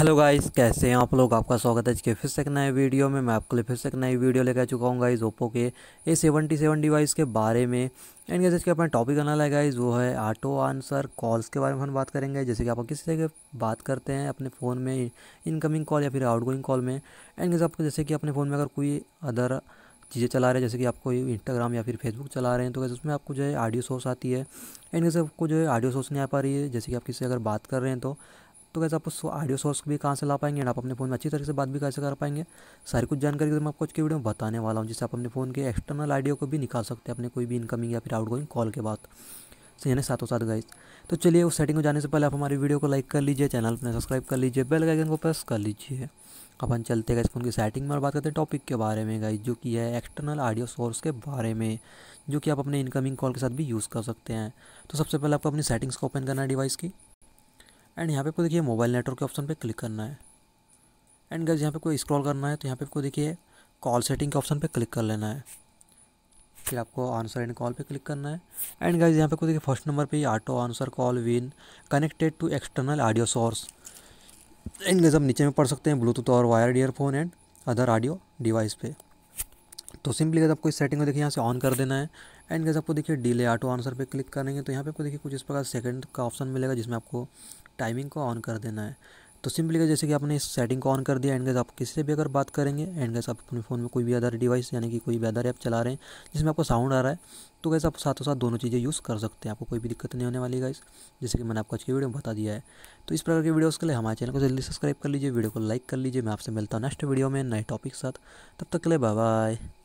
hello guys कैसे हैं आप लोग आपका स्वागत है आज के फिर से एक नए वीडियो में मैं आपके लिए फिर से एक नई वीडियो लेकर चुका हूँ गाइस ओप्पो के ए सेवेंटी सेवन डिवाइस के बारे में एंड जैसे कि अपना टॉपिक आना है गाइस वो है ऑटो आंसर कॉल्स के बारे में हम बात करेंगे जैसे कि आप किसी से बात करते हैं अपने फ़ोन में इनकमिंग कॉल या फिर गोइंग कॉल में एंड जैसे आपको जैसे कि अपने फ़ोन में अगर कोई अदर चीज़ें चला रहे हैं जैसे कि आपको इंस्टाग्राम या फिर फेसबुक चला रहे हैं तो कैसे उसमें आपको जो है ऑडियो सोर्स आती है एंड कैसे आपको जो है ऑडियो सोर्स नहीं आ पा रही है जैसे कि आप किसी से अगर बात कर रहे हैं तो तो कैसे आप उस ऑडियो सोर्स भी कहाँ से ला पाएंगे आप अपने फ़ोन में अच्छी तरह से बात भी कैसे कर पाएंगे सारी कुछ जानकारी मैं आपको आज के वीडियो में बताने वाला हूँ जिससे आप अपने फ़ोन के एक्सटर्नल ऑडियो को भी निकाल सकते हैं अपने कोई भी इनकमिंग या फिर गोइंग कॉल के बाद से यानी साथों साथ गाइस तो चलिए उस सेटिंग में जाने से पहले आप हमारी वीडियो को लाइक कर लीजिए चैनल पर सब्सक्राइब कर लीजिए बेल आइकन को प्रेस कर लीजिए अपन चलते गए फोन की सेटिंग में और बात करते हैं टॉपिक के बारे में गाइस जो कि है एक्सटर्नल ऑडियो सोर्स के बारे में जो कि आप अपने इनकमिंग कॉल के साथ भी यूज़ कर सकते हैं तो सबसे पहले आपको अपनी सेटिंग्स को ओपन करना है डिवाइस की एंड यहाँ पे आपको देखिए मोबाइल नेटवर्क के ऑप्शन पे क्लिक करना है एंड गैस यहाँ पे कोई स्क्रॉल करना है तो यहाँ पे आपको देखिए कॉल सेटिंग के ऑप्शन पे क्लिक कर लेना है फिर आपको आंसर एंड कॉल पे क्लिक करना है एंड गाइज यहाँ पे आपको देखिए फर्स्ट नंबर पे auto answer call when connected to external audio source and guys हम नीचे में पढ़ सकते हैं ब्लूटूथ और wired earphone and other audio device पे तो सिंपली गैस आपको इस सेटिंग को देखिए यहाँ से ऑन कर देना है एंड गैस आपको देखिए डिले ऑटो आंसर पर क्लिक करेंगे तो यहाँ पर आपको देखिए कुछ इस प्रकार सेकंड का ऑप्शन मिलेगा जिसमें आपको टाइमिंग को ऑन कर देना है तो सिंपली जैसे कि आपने इस सेटिंग को ऑन कर दिया एंड गैस आप किसी से भी अगर बात करेंगे एंड गैस आप अपने फ़ोन में कोई भी अदर डिवाइस यानी कि कोई भी अदर ऐप चला रहे हैं जिसमें आपको साउंड आ रहा है तो गैस आप साथों साथ दोनों चीज़ें यूज़ कर सकते हैं आपको कोई भी दिक्कत नहीं होने वाली गाइस जैसे कि मैंने आपको अच्छी वीडियो में बता दिया है तो इस प्रकार की वीडियोज़ के लिए हमारे चैनल को जल्दी सब्सक्राइब कर लीजिए वीडियो को लाइक कर लीजिए मैं आपसे मिलता हूँ नेक्स्ट वीडियो में नए टॉपिक के साथ तब तक के लिए बाय बाय